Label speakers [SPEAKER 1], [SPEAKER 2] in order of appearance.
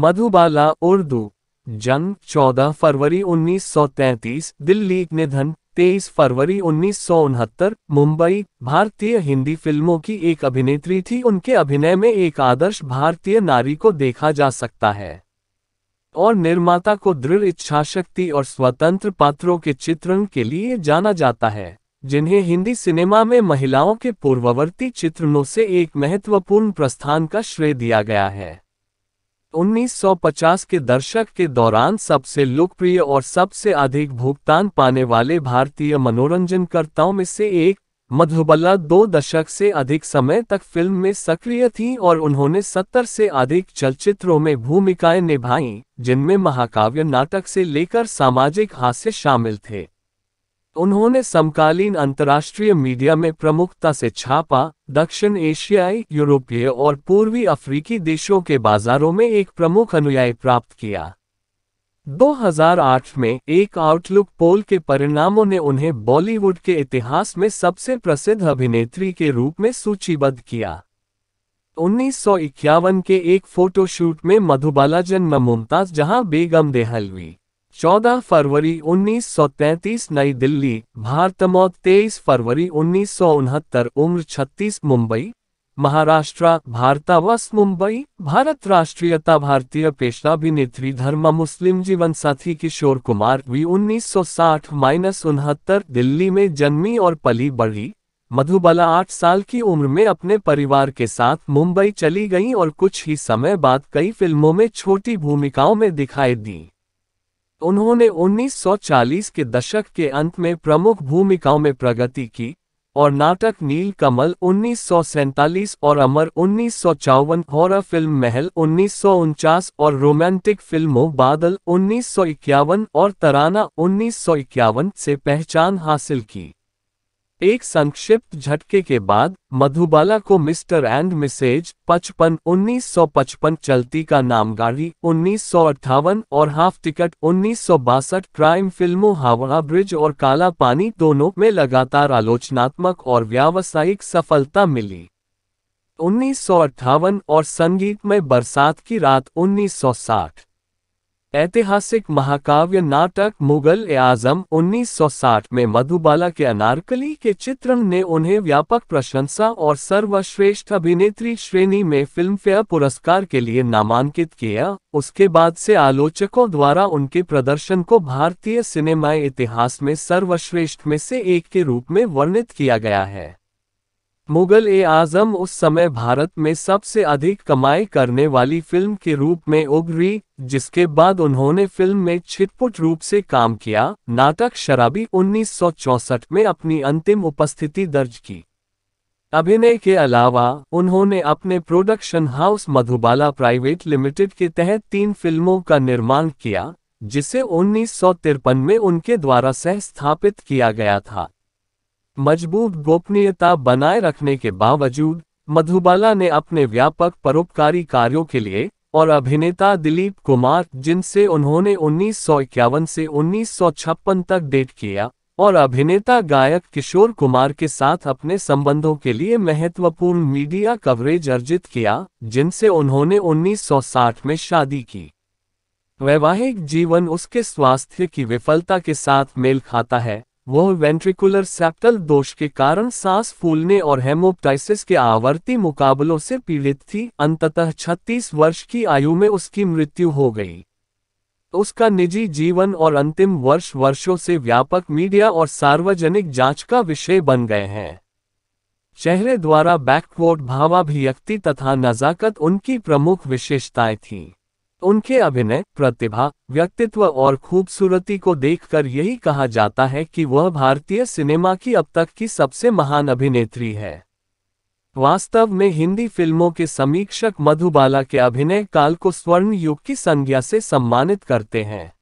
[SPEAKER 1] मधुबाला उर्दू जन्म 14 फरवरी 1933 दिल्ली निधन 23 फरवरी उन्नीस मुंबई भारतीय हिंदी फिल्मों की एक अभिनेत्री थी उनके अभिनय में एक आदर्श भारतीय नारी को देखा जा सकता है और निर्माता को दृढ़ इच्छा शक्ति और स्वतंत्र पात्रों के चित्रण के लिए जाना जाता है जिन्हें हिंदी सिनेमा में महिलाओं के पूर्ववर्ती चित्रणों से एक महत्वपूर्ण प्रस्थान का श्रेय दिया गया है 1950 के दशक के दौरान सबसे लोकप्रिय और सबसे अधिक भुगतान पाने वाले भारतीय मनोरंजनकर्ताओं में से एक मधुबला दो दशक से अधिक समय तक फिल्म में सक्रिय थीं और उन्होंने सत्तर से अधिक चलचित्रों में भूमिकाएं निभाईं जिनमें महाकाव्य नाटक से लेकर सामाजिक हास्य शामिल थे उन्होंने समकालीन अंतर्राष्ट्रीय मीडिया में प्रमुखता से छापा दक्षिण एशियाई यूरोपीय और पूर्वी अफ्रीकी देशों के बाजारों में एक प्रमुख अनुयायी प्राप्त किया 2008 में एक आउटलुक पोल के परिणामों ने उन्हें बॉलीवुड के इतिहास में सबसे प्रसिद्ध अभिनेत्री के रूप में सूचीबद्ध किया उन्नीस के एक फोटोशूट में मधुबाला जन्म मुमताज जहां बेगम देहलवी 14 फरवरी 1933 नई दिल्ली भारत मौत 23 फरवरी उन्नीस उम्र 36 मुंबई महाराष्ट्र भारतावस मुंबई भारत राष्ट्रीयता भारतीय पेशाभिनेत्री धर्म मुस्लिम जीवन साथी किशोर कुमार वी 1960 माइनस उनहत्तर दिल्ली में जन्मी और पली बढ़ी मधुबाला आठ साल की उम्र में अपने परिवार के साथ मुंबई चली गई और कुछ ही समय बाद कई फिल्मों में छोटी भूमिकाओं में दिखाई दी उन्होंने 1940 के दशक के अंत में प्रमुख भूमिकाओं में प्रगति की और नाटक नील कमल उन्नीस और अमर उन्नीस हॉरर फिल्म महल उन्नीस और रोमांटिक फिल्मों बादल उन्नीस और तराना उन्नीस से पहचान हासिल की एक संक्षिप्त झटके के बाद मधुबाला को मिस्टर एंड मिसेज पचपन 1955 चलती का नाम गाड़ी उन्नीस और हाफ टिकट उन्नीस क्राइम फिल्मों हावड़ा ब्रिज और काला पानी दोनों में लगातार आलोचनात्मक और व्यावसायिक सफलता मिली उन्नीस और संगीत में बरसात की रात 1960 ऐतिहासिक महाकाव्य नाटक मुगल ए आजम 1960 में मधुबाला के अनारकली के चित्रण ने उन्हें व्यापक प्रशंसा और सर्वश्रेष्ठ अभिनेत्री श्रेणी में फिल्मफेयर पुरस्कार के लिए नामांकित किया उसके बाद से आलोचकों द्वारा उनके प्रदर्शन को भारतीय सिनेमा इतिहास में सर्वश्रेष्ठ में से एक के रूप में वर्णित किया गया है मुगल ए आजम उस समय भारत में सबसे अधिक कमाई करने वाली फिल्म के रूप में उभरी जिसके बाद उन्होंने फिल्म में छिटपुट रूप से काम किया नाटक शराबी 1964 में अपनी अंतिम उपस्थिति दर्ज की अभिनय के अलावा उन्होंने अपने production house Madhubala private limited के तहत तीन फिल्मों का निर्माण किया जिसे उन्नीस में उनके द्वारा सह स्थापित किया गया था मजबूत गोपनीयता बनाए रखने के बावजूद मधुबाला ने अपने व्यापक परोपकारी कार्यों के लिए और अभिनेता दिलीप कुमार जिनसे उन्होंने उन्नीस से उन्नीस तक डेट किया और अभिनेता गायक किशोर कुमार के साथ अपने संबंधों के लिए महत्वपूर्ण मीडिया कवरेज अर्जित किया जिनसे उन्होंने 1960 में शादी की वैवाहिक जीवन उसके स्वास्थ्य की विफलता के साथ मेल खाता है वह वेंट्रिकुलर सेप्टल दोष के कारण सांस फूलने और हेमोप्टाइसिस के आवर्ती मुकाबलों से पीड़ित थी अंततः 36 वर्ष की आयु में उसकी मृत्यु हो गई उसका निजी जीवन और अंतिम वर्ष वर्षों से व्यापक मीडिया और सार्वजनिक जांच का विषय बन गए हैं चेहरे द्वारा बैकवर्ड भावाभिव्यक्ति तथा नजाकत उनकी प्रमुख विशेषताएं थीं उनके अभिनय प्रतिभा व्यक्तित्व और खूबसूरती को देखकर यही कहा जाता है कि वह भारतीय सिनेमा की अब तक की सबसे महान अभिनेत्री है वास्तव में हिंदी फिल्मों के समीक्षक मधुबाला के अभिनय काल को स्वर्ण युग की संज्ञा से सम्मानित करते हैं